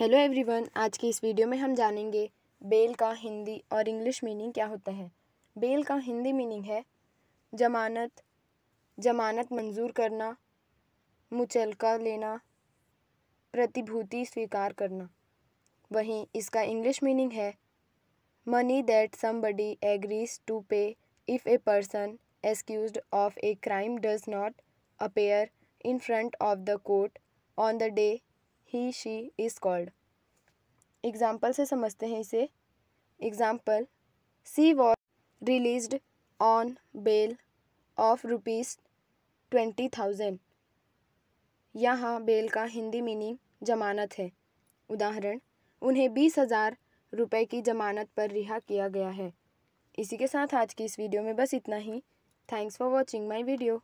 hello everyone आज की इस वीडियो में हम जानेंगे बेल का हिंदी और इंग्लिश मीनिंग क्या होता है बेल का हिंदी मीनिंग है जमानत जमानत मंजूर करना मुचलका लेना प्रतिभूति स्वीकार करना वहीं इसका इंग्लिश मीनिंग है money that somebody agrees to pay if a person accused of a crime does not appear in front of the court on the day he she is called example से समझते हैं इसे example she was released on bail of rupees twenty thousand यहाँ bail का Hindi meaning जमानत है उदाहरण उन्हें बीस हज़ार रुपये की जमानत पर रिहा किया गया है इसी के साथ आज की इस वीडियो में बस इतना ही thanks for watching my video